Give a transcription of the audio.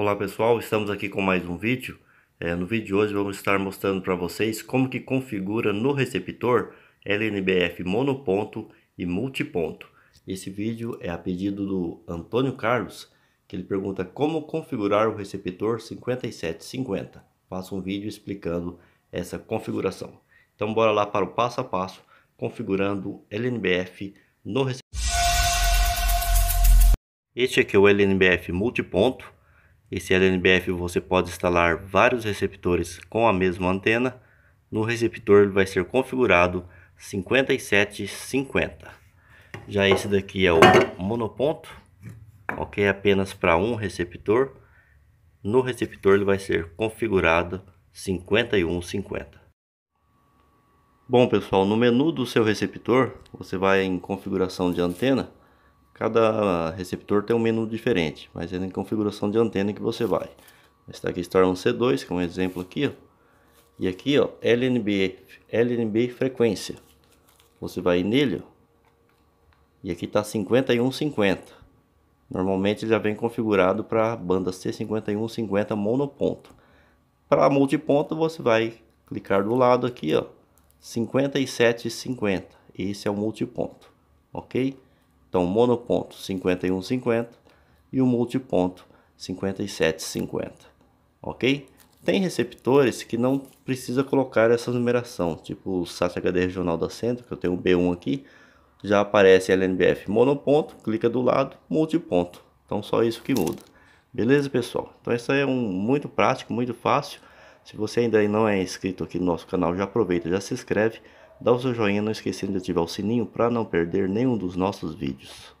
Olá pessoal, estamos aqui com mais um vídeo. É, no vídeo de hoje vamos estar mostrando para vocês como que configura no receptor LNBF monoponto e multiponto. Esse vídeo é a pedido do Antônio Carlos, que ele pergunta como configurar o receptor 5750. Faço um vídeo explicando essa configuração. Então bora lá para o passo a passo configurando LNBF no receptor. Este aqui é o LNBF multiponto esse LNBF é você pode instalar vários receptores com a mesma antena. No receptor ele vai ser configurado 5750. Já esse daqui é o monoponto, ok? É apenas para um receptor. No receptor ele vai ser configurado 5150. Bom pessoal, no menu do seu receptor você vai em configuração de antena Cada receptor tem um menu diferente, mas é na configuração de antena que você vai. Está aqui Storm C2, que é um exemplo aqui, ó. E aqui, ó, LNB, LNB frequência. Você vai nele, ó, e aqui está 5150. Normalmente ele já vem configurado para banda C5150 monoponto. Para multiponto, você vai clicar do lado aqui, ó, 5750. Esse é o multiponto, ok? Então, monoponto 5150 e o multiponto 5750. OK? Tem receptores que não precisa colocar essa numeração, tipo o SAT HD regional da Centro, que eu tenho o B1 aqui, já aparece LNBF monoponto, clica do lado, multiponto. Então só isso que muda. Beleza, pessoal? Então isso é um muito prático, muito fácil. Se você ainda não é inscrito aqui no nosso canal, já aproveita, já se inscreve Dá o seu joinha não esquecendo de ativar o sininho para não perder nenhum dos nossos vídeos.